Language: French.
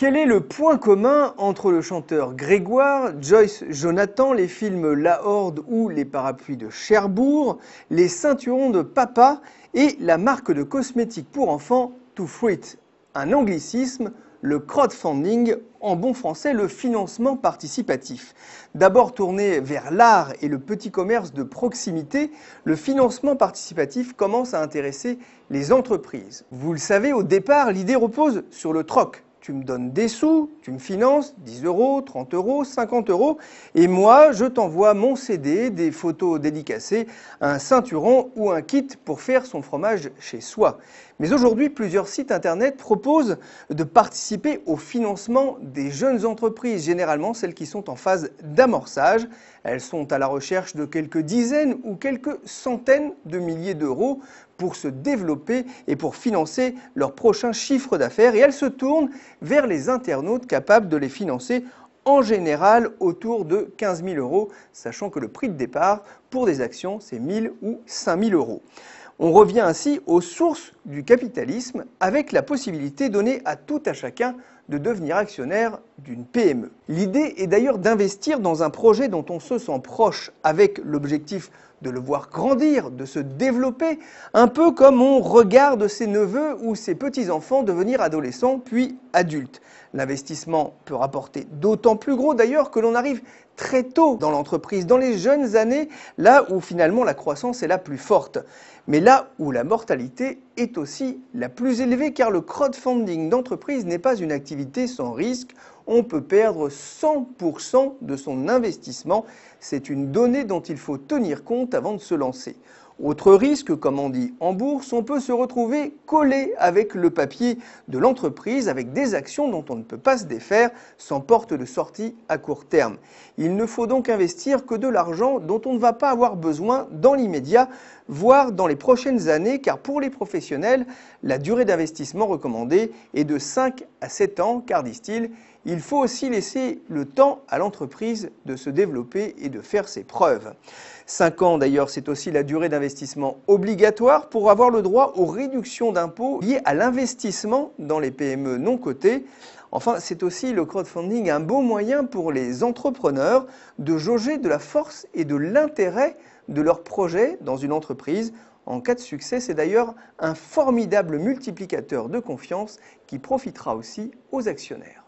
Quel est le point commun entre le chanteur Grégoire, Joyce Jonathan, les films La Horde ou Les Parapluies de Cherbourg, Les Ceinturons de Papa et la marque de cosmétiques pour enfants Too Fruit Un anglicisme, le crowdfunding, en bon français le financement participatif. D'abord tourné vers l'art et le petit commerce de proximité, le financement participatif commence à intéresser les entreprises. Vous le savez, au départ, l'idée repose sur le troc tu me donnes des sous, tu me finances 10 euros, 30 euros, 50 euros, et moi, je t'envoie mon CD, des photos dédicacées, un ceinturon ou un kit pour faire son fromage chez soi. Mais aujourd'hui, plusieurs sites internet proposent de participer au financement des jeunes entreprises, généralement celles qui sont en phase d'amorçage. Elles sont à la recherche de quelques dizaines ou quelques centaines de milliers d'euros pour se développer et pour financer leur prochain chiffre d'affaires. Et elles se tournent vers les internautes capables de les financer en général autour de 15 000 euros, sachant que le prix de départ pour des actions, c'est 1 000 ou 5 000 euros. On revient ainsi aux sources du capitalisme avec la possibilité donnée à tout à chacun de devenir actionnaire d'une PME. L'idée est d'ailleurs d'investir dans un projet dont on se sent proche, avec l'objectif de le voir grandir, de se développer, un peu comme on regarde ses neveux ou ses petits-enfants devenir adolescents puis adultes. L'investissement peut rapporter d'autant plus gros d'ailleurs que l'on arrive très tôt dans l'entreprise, dans les jeunes années, là où finalement la croissance est la plus forte, mais là où la mortalité est aussi la plus élevée car le crowdfunding d'entreprise n'est pas une activité sans risque, on peut perdre 100% de son investissement. C'est une donnée dont il faut tenir compte avant de se lancer. Autre risque, comme on dit en bourse, on peut se retrouver collé avec le papier de l'entreprise, avec des actions dont on ne peut pas se défaire sans porte de sortie à court terme. Il ne faut donc investir que de l'argent dont on ne va pas avoir besoin dans l'immédiat, voire dans les prochaines années, car pour les professionnels, la durée d'investissement recommandée est de 5 à 7 ans, car disent-ils, il faut aussi laisser le temps à l'entreprise de se développer et de faire ses preuves. Cinq ans d'ailleurs, c'est aussi la durée d'investissement obligatoire pour avoir le droit aux réductions d'impôts liées à l'investissement dans les PME non cotées. Enfin, c'est aussi le crowdfunding un beau moyen pour les entrepreneurs de jauger de la force et de l'intérêt de leur projet dans une entreprise en cas de succès, c'est d'ailleurs un formidable multiplicateur de confiance qui profitera aussi aux actionnaires.